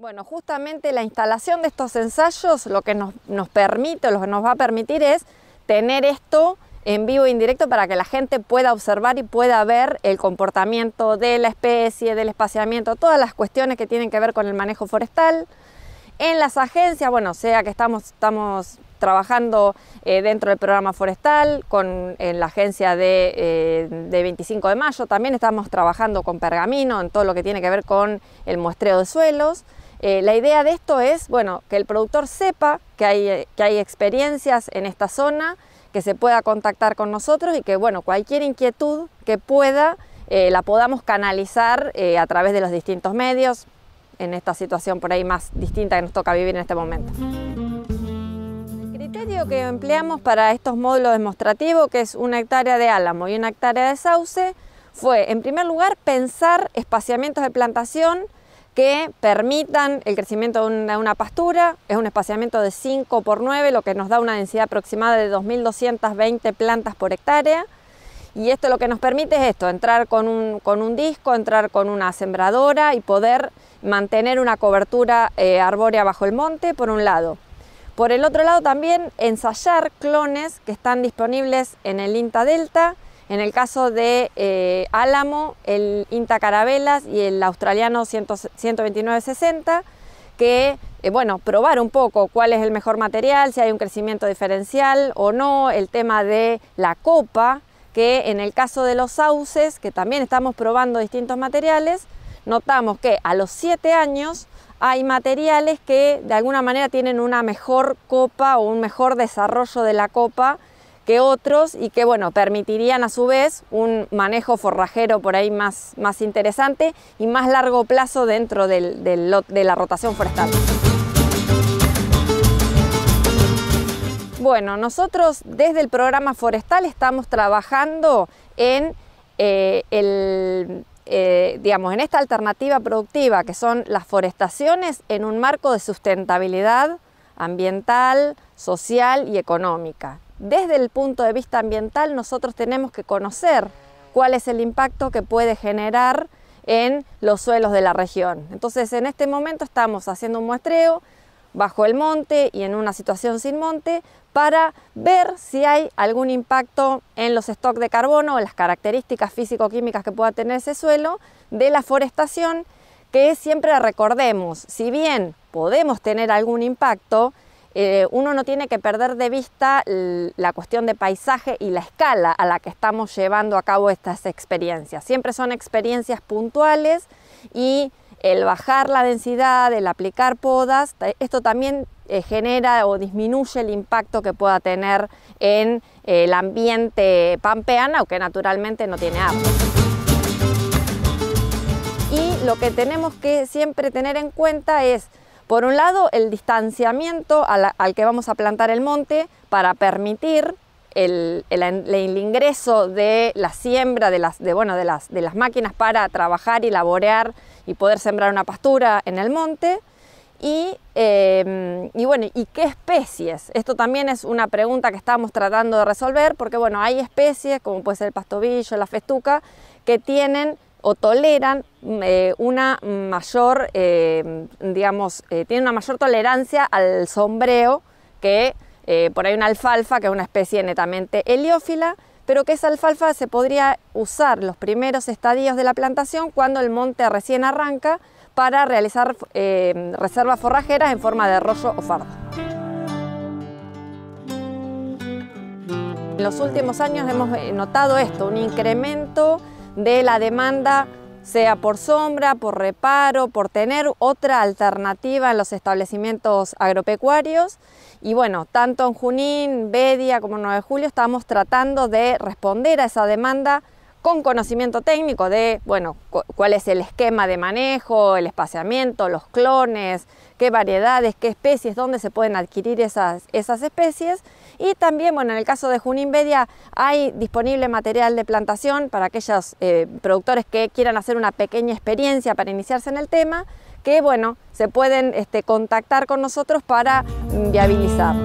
Bueno, justamente la instalación de estos ensayos lo que nos, nos permite, lo que nos va a permitir es tener esto en vivo e indirecto para que la gente pueda observar y pueda ver el comportamiento de la especie, del espaciamiento, todas las cuestiones que tienen que ver con el manejo forestal. En las agencias, bueno, sea que estamos, trabajando eh, dentro del programa forestal, en la agencia de, eh, de 25 de mayo, también estamos trabajando con pergamino en todo lo que tiene que ver con el muestreo de suelos. Eh, la idea de esto es, bueno, que el productor sepa que hay, que hay experiencias en esta zona, que se pueda contactar con nosotros y que, bueno, cualquier inquietud que pueda eh, la podamos canalizar eh, a través de los distintos medios en esta situación por ahí más distinta que nos toca vivir en este momento. El criterio que empleamos para estos módulos demostrativos, que es una hectárea de álamo y una hectárea de sauce, fue en primer lugar pensar espaciamientos de plantación que permitan el crecimiento de una, pastura. Es un espaciamiento de 5 por 9, lo que nos da una densidad aproximada de 2.220 plantas por hectárea. Y esto lo que nos permite es esto, entrar con un, disco, entrar con una sembradora y poder mantener una cobertura eh, arbórea bajo el monte, por un lado. Por el otro lado también ensayar clones que están disponibles en el INTA Delta en el caso de eh, Álamo, el INTA Carabelas y el australiano 12960, que, eh, bueno, probar un poco cuál es el mejor material, si hay un crecimiento diferencial o no, el tema de la copa, que en el caso de los sauces, que también estamos probando distintos materiales, notamos que a los 7 años hay materiales que de alguna manera tienen una mejor copa o un mejor desarrollo de la copa otros y que bueno, permitirían a su vez un manejo forrajero por ahí más, interesante y más largo plazo dentro de la rotación forestal. Bueno, nosotros desde el programa forestal estamos trabajando en eh, eh, en esta alternativa productiva que son las forestaciones en un marco de sustentabilidad ambiental, social y económica desde el punto de vista ambiental nosotros tenemos que conocer cuál es el impacto que puede generar en los suelos de la región. Entonces en este momento estamos haciendo un muestreo bajo el monte y en una situación sin monte para ver si hay algún impacto en los stocks de carbono o las características físico-químicas que pueda tener ese suelo de la forestación que siempre recordemos, si bien podemos tener algún impacto, eh, uno no tiene que perder de vista la cuestión de paisaje y la escala a la que estamos llevando a cabo estas experiencias. Siempre son experiencias puntuales y el bajar la densidad, el aplicar podas, esto también eh, genera o disminuye el impacto que pueda tener en el ambiente pampeano, aunque naturalmente no tiene agua lo que tenemos que siempre tener en cuenta es por un lado, el distanciamiento al, que vamos a plantar el monte para permitir el, ingreso de la siembra de las, máquinas para trabajar y laborear y poder sembrar una pastura en el monte. Em, y, bueno, ¿y qué especies? Esto también es una pregunta que estamos tratando de resolver porque bueno, hay especies como puede ser el pastovillo, la festuca, que tienen o toleran eh, una mayor, eh, digamos, eh, una mayor tolerancia al sombreo que por ahí una alfalfa, que es una especie netamente heliófila, pero que esa alfalfa se podría usar los primeros estadios de la plantación cuando el monte recién arranca para realizar reservas forrajeras en forma de arroyo o fardo. En los últimos años hemos notado esto, un incremento de la demanda, sea por sombra, por reparo, por tener otra alternativa en los establecimientos agropecuarios. Y bueno, tanto en Junín, Bedia como en 9 de julio estamos tratando de responder a esa demanda con conocimiento técnico de, bueno, cuál es el esquema de manejo, el espaciamiento, los clones, qué variedades, qué especies, dónde se pueden adquirir esas, esas especies y también, bueno, en el caso de media hay disponible material de plantación para aquellos eh, productores que quieran hacer una pequeña experiencia para iniciarse en el tema, que bueno, se pueden este, contactar con nosotros para mm, viabilizar.